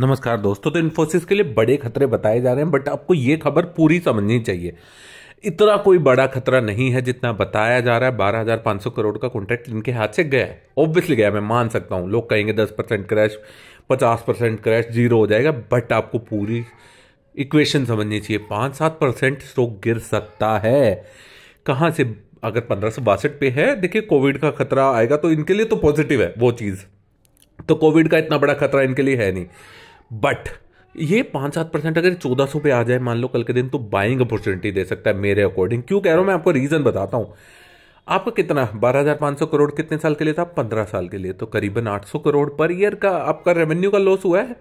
नमस्कार दोस्तों तो इन्फोसिस के लिए बड़े खतरे बताए जा रहे हैं बट आपको ये खबर पूरी समझनी चाहिए इतना कोई बड़ा खतरा नहीं है जितना बताया जा रहा है बारह हज़ार पाँच सौ करोड़ का कॉन्ट्रैक्ट इनके हाथ से गया है ऑब्वियसली गया मैं मान सकता हूँ लोग कहेंगे दस परसेंट क्रैश पचास परसेंट क्रैश जीरो हो जाएगा बट आपको पूरी इक्वेशन समझनी चाहिए पाँच सात परसेंट स्टॉक गिर सकता है कहाँ से अगर पंद्रह सौ बासठ पे है देखिए कोविड का खतरा आएगा तो इनके लिए तो पॉजिटिव है वो चीज़ तो कोविड का इतना बड़ा खतरा इनके लिए है नहीं बट ये पाँच सात परसेंट अगर चौदह सौ पे आ जाए मान लो कल के दिन तो बाइंग अपॉर्चुनिटी दे सकता है मेरे अकॉर्डिंग क्यों कह रहा हूँ मैं आपको रीज़न बताता हूँ आपका कितना बारह हज़ार पाँच सौ करोड़ कितने साल के लिए था पंद्रह साल के लिए तो करीबन आठ सौ करोड़ पर ईयर का आपका रेवेन्यू का लॉस हुआ है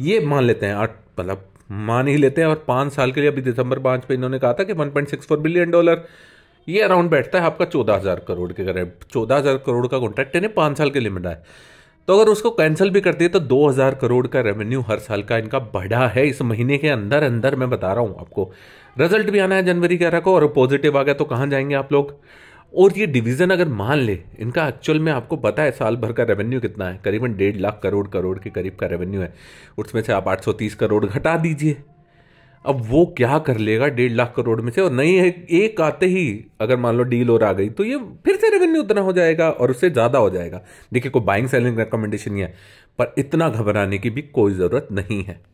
ये मान लेते हैं आठ मतलब मान ही लेते हैं और पाँच साल के लिए अभी दिसंबर पाँच पे इन्होंने कहा था कि one point six four billion dollar ये अराउंड बैठता है आपका चौदह हज़ार करोड़ के करीब चौदह हज़ार करोड़ का कॉन्ट्रैक्ट इन्हें पांच साल के लिए मिला है तो अगर उसको कैंसिल भी करती है तो 2000 करोड़ का रेवेन्यू हर साल का इनका बढ़ा है इस महीने के अंदर अंदर मैं बता रहा हूँ आपको रिजल्ट भी आना है जनवरी ग्यारह को और पॉजिटिव आ गया तो कहाँ जाएंगे आप लोग और ये डिवीज़न अगर मान ले इनका एक्चुअल में आपको पता है साल भर का रेवेन्यू कितना है करीबन डेढ़ लाख करोड़ करोड़ के करीब का रेवेन्यू है उसमें से आप 830 करोड़ घटा दीजिए अब वो क्या कर लेगा डेढ़ लाख करोड़ में से और नहीं है एक आते ही अगर मान लो डील और आ गई तो ये फिर रेवेन्यू उतना हो जाएगा और उससे ज़्यादा हो जाएगा देखिए कोई बाइंग सेलिंग रिकमेंडेशन नहीं है पर इतना घबराने की भी कोई ज़रूरत नहीं है